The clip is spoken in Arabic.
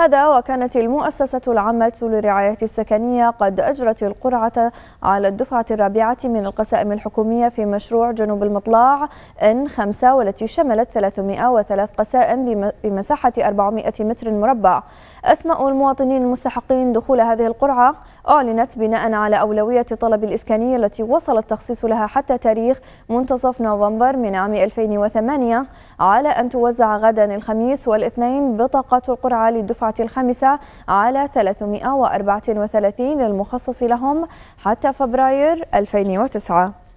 هذا وكانت المؤسسة العامة للرعاية السكنية قد أجرت القرعة على الدفعة الرابعة من القسائم الحكومية في مشروع جنوب المطلع إن 5 والتي شملت 303 قسائم بمساحة 400 متر مربع أسماء المواطنين المستحقين دخول هذه القرعة أعلنت بناء على أولوية طلب الإسكانية التي وصل التخصيص لها حتى تاريخ منتصف نوفمبر من عام 2008 على أن توزع غدا الخميس والاثنين بطاقة القرعة للدفعة الخامسة على 334 المخصص لهم حتى فبراير 2009